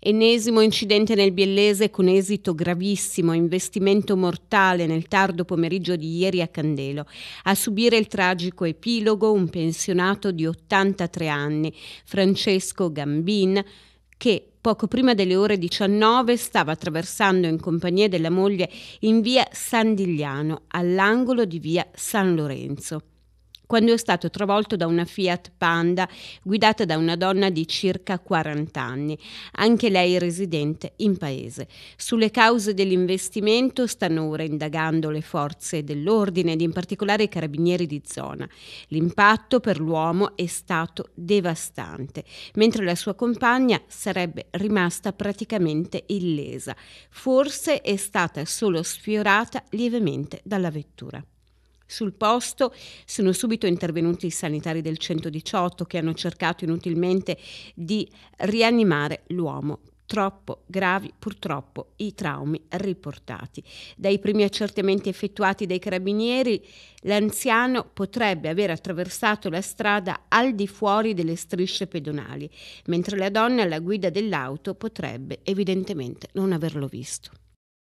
Ennesimo incidente nel Biellese con esito gravissimo, investimento mortale nel tardo pomeriggio di ieri a Candelo. A subire il tragico epilogo un pensionato di 83 anni, Francesco Gambin, che poco prima delle ore 19 stava attraversando in compagnia della moglie in via San Sandigliano, all'angolo di via San Lorenzo quando è stato travolto da una Fiat Panda guidata da una donna di circa 40 anni, anche lei residente in paese. Sulle cause dell'investimento stanno ora indagando le forze dell'ordine ed in particolare i carabinieri di zona. L'impatto per l'uomo è stato devastante, mentre la sua compagna sarebbe rimasta praticamente illesa. Forse è stata solo sfiorata lievemente dalla vettura. Sul posto sono subito intervenuti i sanitari del 118 che hanno cercato inutilmente di rianimare l'uomo. Troppo gravi purtroppo i traumi riportati. Dai primi accertamenti effettuati dai carabinieri, l'anziano potrebbe aver attraversato la strada al di fuori delle strisce pedonali, mentre la donna alla guida dell'auto potrebbe evidentemente non averlo visto.